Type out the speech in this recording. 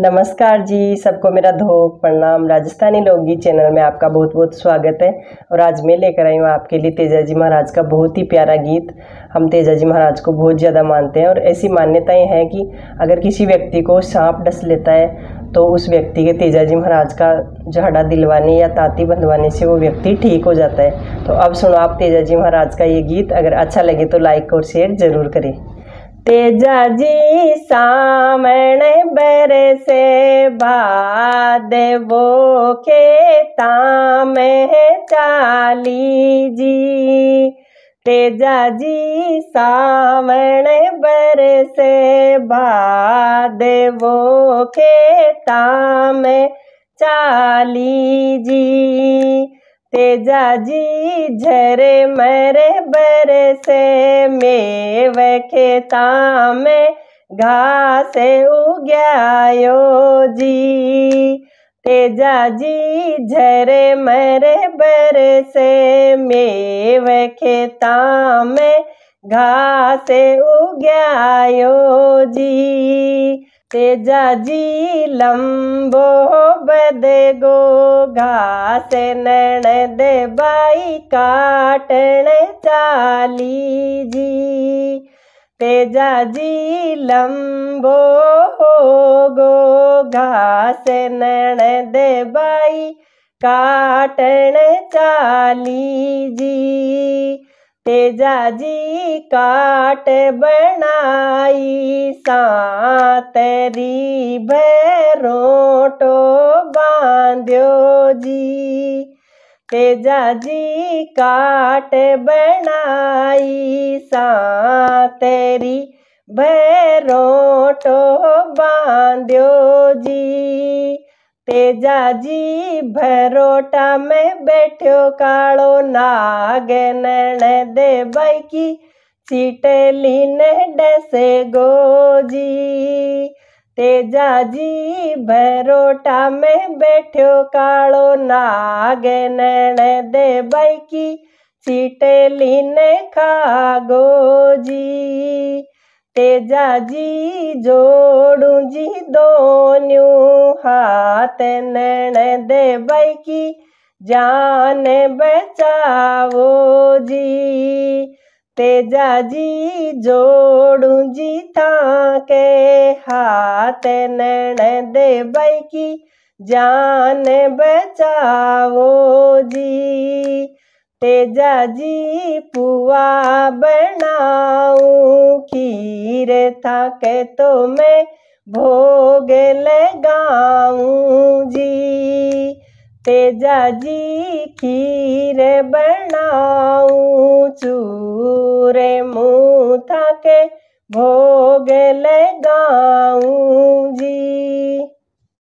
नमस्कार जी सबको मेरा धोक प्रणाम राजस्थानी लोकगीत चैनल में आपका बहुत बहुत स्वागत है और आज मैं लेकर आई हूँ आपके लिए तेजाजी महाराज का बहुत ही प्यारा गीत हम तेजाजी महाराज को बहुत ज़्यादा मानते हैं और ऐसी मान्यताएं हैं कि अगर किसी व्यक्ति को सांप डस लेता है तो उस व्यक्ति के तेजाजी महाराज का झाड़ा दिलवाने या तांती बंधवाने से वो व्यक्ति ठीक हो जाता है तो अब सुनो आप तेजाजी महाराज का ये गीत अगर अच्छा लगे तो लाइक और शेयर ज़रूर करें तेजा जी सामण बरसे बाद वो खेता में चाली जी तेजा जी सावण बरसे बाद वो खेता में चाली जी तेजा जी झरे मरे बरसे मेव खेता में घास उग्यायो जी तेजा जी झरे मरे बरसे मेव खेता में घास उग्यायो जी तेजा जी लंबो बदे गो घास नैण दे बाई काटण चाली जी तेजा जी लंबो हो गो घास नैण दे बाई काटण चाली जी तेजा जी काट बनाई सातरी भैरो टो बांध्यो जी तेजा जी काट बनाई सातरी भैरो टो बांध्यो जी तेजा जी भरोटा में बैठो कालो नाग नैण दे बैकी सीट लीन डसे गो जी तेजा जी भरोटा में बैठो कालो नाग नैण दे सीट लीन खा गो जी तेजा जी जोड़ू जी दो हाथ नैण दे की जान बचाओ जी तेजा जी जोड़ू जी ताके हाथ नैण दे की जान बचाओ जी जी पुआ बनाऊं खीर थके तो मैं भोग लगाऊं जी तेजाजी खीर बनाऊं चूरे मुँह थके भोग लगाऊं जी